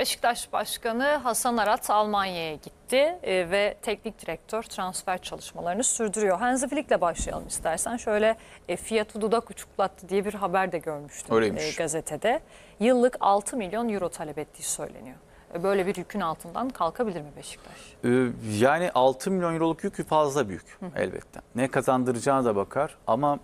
Beşiktaş Başkanı Hasan Arat Almanya'ya gitti e, ve teknik direktör transfer çalışmalarını sürdürüyor. Hansi Flick'le başlayalım istersen. Şöyle e, fiyatı dudak uçuklattı diye bir haber de görmüştüm Öyleymiş. E, gazetede. Yıllık 6 milyon euro talep ettiği söyleniyor. E, böyle bir yükün altından kalkabilir mi Beşiktaş? Yani 6 milyon euroluk yükü fazla büyük elbette. Ne kazandıracağına da bakar ama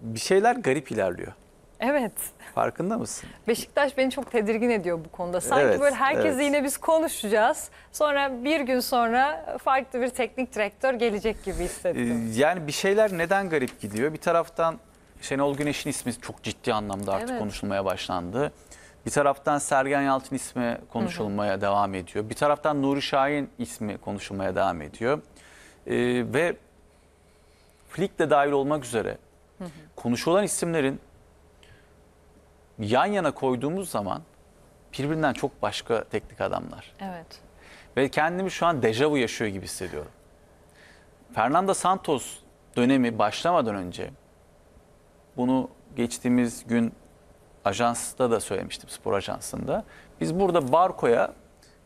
bir şeyler garip ilerliyor. Evet. Farkında mısın? Beşiktaş beni çok tedirgin ediyor bu konuda. Sanki evet, böyle herkes evet. yine biz konuşacağız. Sonra bir gün sonra farklı bir teknik direktör gelecek gibi hissettim. Ee, yani bir şeyler neden garip gidiyor? Bir taraftan Şenol Güneş'in ismi çok ciddi anlamda artık evet. konuşulmaya başlandı. Bir taraftan Sergen Yalçın ismi konuşulmaya hı hı. devam ediyor. Bir taraftan Nuri Şahin ismi konuşulmaya devam ediyor. Ee, ve Flick de dahil olmak üzere hı hı. konuşulan isimlerin yan yana koyduğumuz zaman birbirinden çok başka teknik adamlar. Evet. Ve kendimi şu an dejavu yaşıyor gibi hissediyorum. Fernando Santos dönemi başlamadan önce bunu geçtiğimiz gün ajansta da söylemiştim spor ajansında. Biz burada Barcoya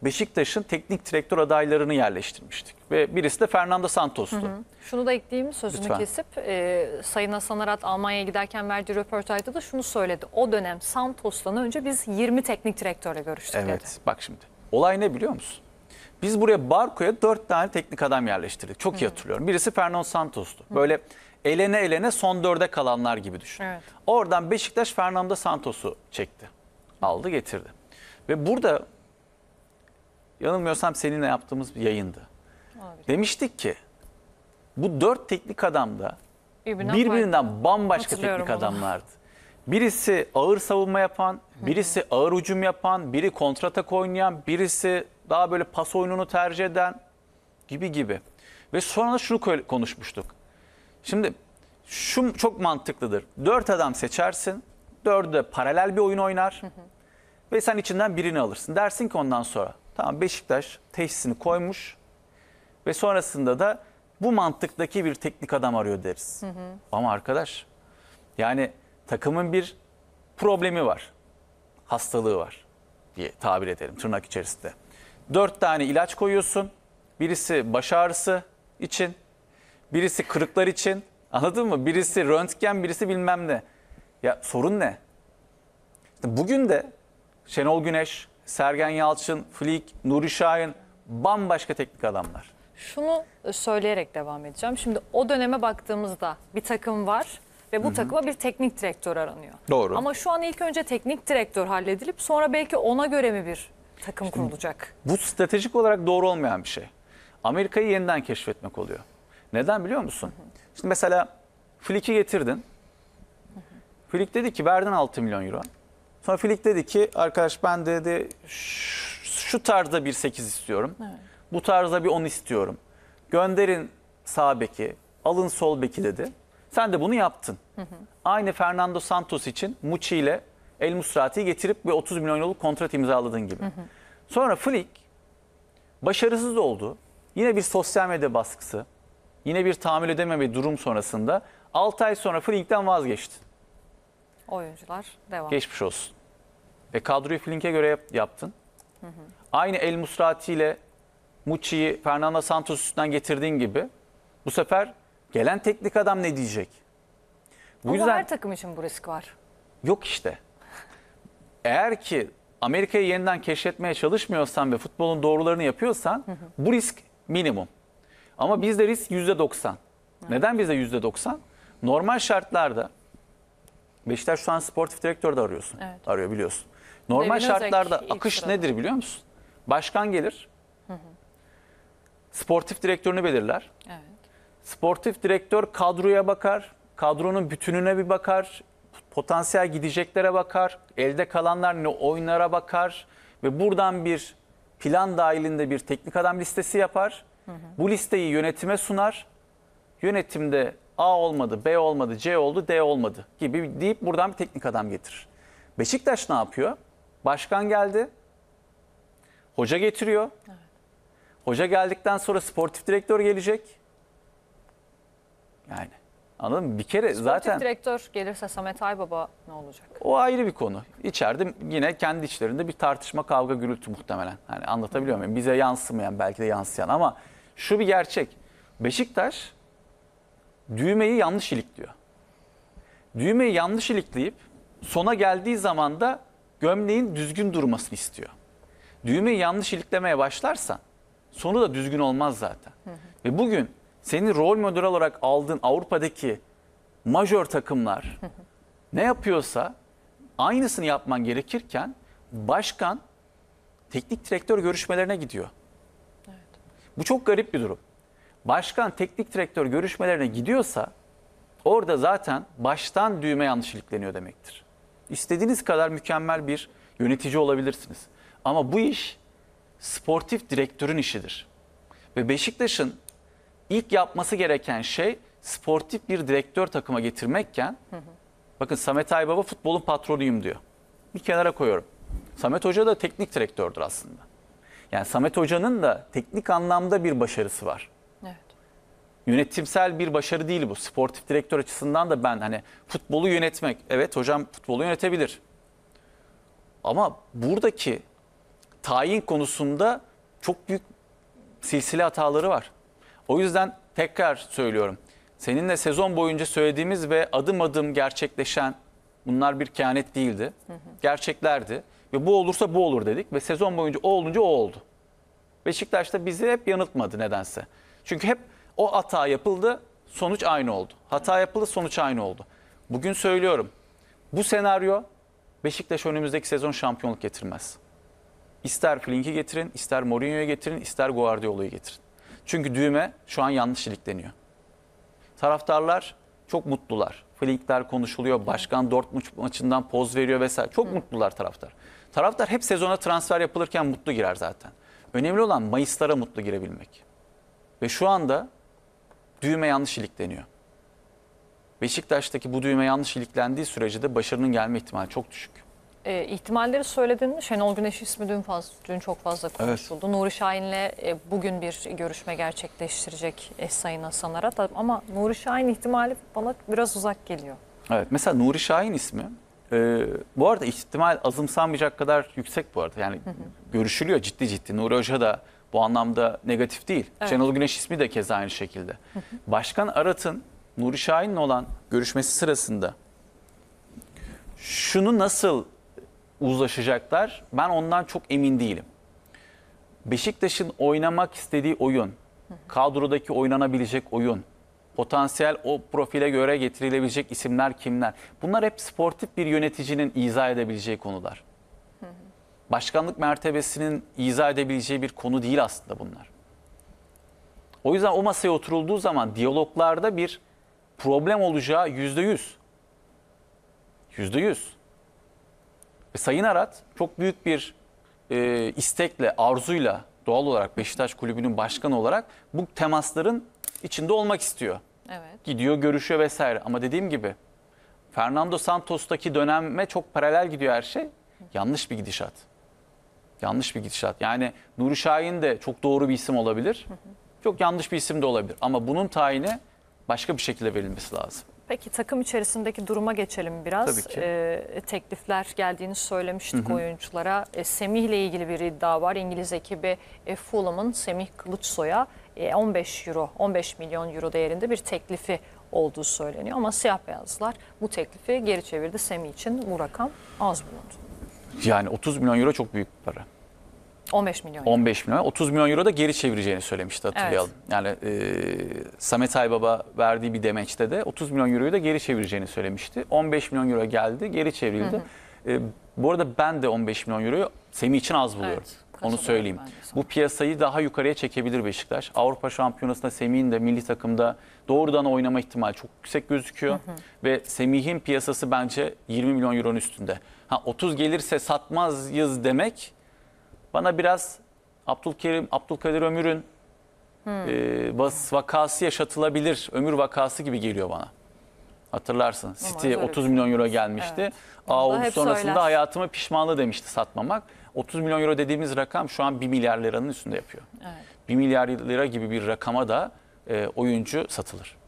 Beşiktaş'ın teknik direktör adaylarını yerleştirmiştik. Ve birisi de Fernando Santos'tu. Hı hı. Şunu da ekleyeyim sözünü Lütfen. kesip. E, Sayın Hasan Arat Almanya'ya giderken verdiği röportajda da şunu söyledi. O dönem Santos'tan önce biz 20 teknik direktörle görüştük evet, dedi. bak şimdi. Olay ne biliyor musun? Biz buraya Barco'ya 4 tane teknik adam yerleştirdik. Çok iyi hı. hatırlıyorum. Birisi Fernando Santos'tu. Hı. Böyle elene elene son dörde kalanlar gibi düşün. Evet. Oradan Beşiktaş Fernando Santos'u çekti. Aldı getirdi. Ve burada yanılmıyorsam seninle yaptığımız bir yayındı. Olabilir. Demiştik ki bu dört teknik adam da birbirinden, birbirinden bambaşka teknik onu. adamlardı. Birisi ağır savunma yapan, birisi ağır ucum yapan, biri kontratak oynayan, birisi daha böyle pas oyununu tercih eden gibi gibi. Ve sonra şunu konuşmuştuk. Şimdi şu çok mantıklıdır. Dört adam seçersin, dördü de paralel bir oyun oynar ve sen içinden birini alırsın. Dersin ki ondan sonra Tamam Beşiktaş teşhisini koymuş ve sonrasında da bu mantıktaki bir teknik adam arıyor deriz. Hı hı. Ama arkadaş yani takımın bir problemi var. Hastalığı var diye tabir edelim tırnak içerisinde. Dört tane ilaç koyuyorsun. Birisi baş ağrısı için, birisi kırıklar için. Anladın mı? Birisi röntgen, birisi bilmem ne. Ya sorun ne? İşte bugün de Şenol Güneş Sergen Yalçın, Flick, Nuri Şahin bambaşka teknik adamlar. Şunu söyleyerek devam edeceğim. Şimdi o döneme baktığımızda bir takım var ve bu Hı-hı. takıma bir teknik direktör aranıyor. Doğru. Ama şu an ilk önce teknik direktör halledilip sonra belki ona göre mi bir takım Şimdi, kurulacak? Bu stratejik olarak doğru olmayan bir şey. Amerika'yı yeniden keşfetmek oluyor. Neden biliyor musun? Hı-hı. Şimdi mesela Flick'i getirdin. Hı-hı. Flick dedi ki verdin 6 milyon euro. Sonra Filik dedi ki arkadaş ben dedi şu tarzda bir 8 istiyorum. Evet. Bu tarzda bir 10 istiyorum. Gönderin sağ beki, alın sol beki dedi. Sen de bunu yaptın. Hı hı. Aynı Fernando Santos için Muçi ile El Musrati'yi getirip bir 30 milyon euroluk kontrat imzaladığın gibi. Hı hı. Sonra Flick başarısız oldu. Yine bir sosyal medya baskısı, yine bir tahammül edememe durum sonrasında 6 ay sonra Flick'ten vazgeçti. Oyuncular devam. Geçmiş olsun. Ve kadroyu Flink'e göre yap, yaptın. Hı hı. Aynı El Musrati ile Muçi'yi Fernando Santos üstünden getirdiğin gibi bu sefer gelen teknik adam ne diyecek? Bu yüzden, her takım için bu risk var. Yok işte. Eğer ki Amerika'yı yeniden keşfetmeye çalışmıyorsan ve futbolun doğrularını yapıyorsan hı hı. bu risk minimum. Ama bizde risk %90. Hı. Neden bizde %90? Normal şartlarda Beşiktaş şu an sportif direktör de arıyorsun. Evet. Arıyor biliyorsun. Normal Devin şartlarda Özek, akış nedir biliyor musun? Başkan gelir. Hı hı. Sportif direktörünü belirler. Evet. Sportif direktör kadroya bakar. Kadronun bütününe bir bakar. Potansiyel gideceklere bakar. Elde kalanlar ne oyunlara bakar. Ve buradan bir plan dahilinde bir teknik adam listesi yapar. Hı hı. Bu listeyi yönetime sunar. Yönetimde A olmadı, B olmadı, C oldu, D olmadı gibi deyip buradan bir teknik adam getirir. Beşiktaş ne yapıyor? Başkan geldi. Hoca getiriyor. Evet. Hoca geldikten sonra sportif direktör gelecek. Yani anladın mı? Bir kere sportif zaten... Sportif direktör gelirse Samet Aybaba ne olacak? O ayrı bir konu. İçeride yine kendi içlerinde bir tartışma, kavga, gürültü muhtemelen. Yani anlatabiliyor muyum? Bize yansımayan, belki de yansıyan ama şu bir gerçek. Beşiktaş düğmeyi yanlış ilikliyor. Düğmeyi yanlış ilikleyip sona geldiği zaman da gömleğin düzgün durmasını istiyor. Düğmeyi yanlış iliklemeye başlarsan sonu da düzgün olmaz zaten. Hı hı. Ve bugün seni rol model olarak aldığın Avrupa'daki majör takımlar hı hı. ne yapıyorsa aynısını yapman gerekirken başkan teknik direktör görüşmelerine gidiyor. Evet. Bu çok garip bir durum başkan teknik direktör görüşmelerine gidiyorsa orada zaten baştan düğme yanlışlıkleniyor demektir. İstediğiniz kadar mükemmel bir yönetici olabilirsiniz. Ama bu iş sportif direktörün işidir. Ve Beşiktaş'ın ilk yapması gereken şey sportif bir direktör takıma getirmekken hı hı. bakın Samet Aybaba futbolun patronuyum diyor. Bir kenara koyuyorum. Samet Hoca da teknik direktördür aslında. Yani Samet Hoca'nın da teknik anlamda bir başarısı var yönetimsel bir başarı değil bu. Sportif direktör açısından da ben hani futbolu yönetmek. Evet hocam futbolu yönetebilir. Ama buradaki tayin konusunda çok büyük silsile hataları var. O yüzden tekrar söylüyorum. Seninle sezon boyunca söylediğimiz ve adım adım gerçekleşen bunlar bir kehanet değildi. Hı hı. Gerçeklerdi. Ve bu olursa bu olur dedik ve sezon boyunca o olunca o oldu. Beşiktaş da bizi hep yanıltmadı nedense. Çünkü hep o hata yapıldı, sonuç aynı oldu. Hata yapıldı, sonuç aynı oldu. Bugün söylüyorum. Bu senaryo Beşiktaş önümüzdeki sezon şampiyonluk getirmez. İster Flink'i getirin, ister Mourinho'yu getirin, ister Guardiola'yı getirin. Çünkü düğme şu an yanlış ilikleniyor. Taraftarlar çok mutlular. Flinkler konuşuluyor, başkan Dortmund maçından poz veriyor vesaire. Çok mutlular taraftar. Taraftar hep sezona transfer yapılırken mutlu girer zaten. Önemli olan Mayıslara mutlu girebilmek. Ve şu anda düğme yanlış ilikleniyor. Beşiktaş'taki bu düğme yanlış iliklendiği sürece de başarının gelme ihtimali çok düşük. E, ihtimalleri söyledin. Şenol Güneş ismi dün, faz, dün çok fazla konuşuldu. Evet. Nuri Şahin'le e, bugün bir görüşme gerçekleştirecek eş Sayın Hasan Arat. Ama Nuri Şahin ihtimali bana biraz uzak geliyor. Evet mesela Nuri Şahin ismi e, bu arada ihtimal azımsanmayacak kadar yüksek bu arada. Yani hı hı. görüşülüyor ciddi ciddi. Nuri Hoca da bu anlamda negatif değil. Evet. Şenol Güneş ismi de keza aynı şekilde. Başkan Arat'ın Nuri Şahin'le olan görüşmesi sırasında şunu nasıl uzlaşacaklar ben ondan çok emin değilim. Beşiktaş'ın oynamak istediği oyun, kadrodaki oynanabilecek oyun, potansiyel o profile göre getirilebilecek isimler kimler? Bunlar hep sportif bir yöneticinin izah edebileceği konular başkanlık mertebesinin izah edebileceği bir konu değil aslında bunlar. O yüzden o masaya oturulduğu zaman diyaloglarda bir problem olacağı yüzde yüz. Yüzde yüz. E, Sayın Arat çok büyük bir e, istekle, arzuyla doğal olarak Beşiktaş Kulübü'nün başkanı olarak bu temasların içinde olmak istiyor. Evet. Gidiyor, görüşüyor vesaire. Ama dediğim gibi Fernando Santos'taki döneme çok paralel gidiyor her şey. Yanlış bir gidişat. Yanlış bir gidişat. Yani Nuri Şahin de çok doğru bir isim olabilir. Çok yanlış bir isim de olabilir. Ama bunun tayini başka bir şekilde verilmesi lazım. Peki takım içerisindeki duruma geçelim biraz. Tabii ki. Ee, teklifler geldiğini söylemiştik hı hı. oyunculara. E, Semih ile ilgili bir iddia var. İngiliz ekibi e, Fulham'ın Semih Kılıçsoy'a e, 15 euro, 15 milyon euro değerinde bir teklifi olduğu söyleniyor. Ama siyah beyazlar bu teklifi geri çevirdi. Semih için bu rakam az bulundu. Yani 30 milyon euro çok büyük bir para. 15 milyon. Euro. 15 milyon. 30 milyon euro da geri çevireceğini söylemişti hatırlayalım. Evet. Yani e, Samet Aybaba verdiği bir demeçte de 30 milyon euroyu da geri çevireceğini söylemişti. 15 milyon euro geldi, geri çevrildi. Hı hı. E, bu arada ben de 15 milyon euroyu Semih için az buluyorum. Evet. Onu söyleyeyim. Bu piyasayı daha yukarıya çekebilir Beşiktaş. Avrupa Şampiyonası'nda Semih'in de milli takımda doğrudan oynama ihtimali çok yüksek gözüküyor. Hı hı. Ve Semih'in piyasası bence 20 milyon euronun üstünde ha 30 gelirse satmazız demek bana biraz Abdülkerim Abdülkadir Ömür'ün hmm. e, vakası yaşatılabilir. Ömür vakası gibi geliyor bana. Hatırlarsın. City 30 şey milyon euro gelmişti. Evet. Ağol sonrasında söyler. hayatımı pişmanlı demişti satmamak. 30 milyon euro dediğimiz rakam şu an 1 milyar liranın üstünde yapıyor. Evet. 1 milyar lira gibi bir rakama da e, oyuncu satılır.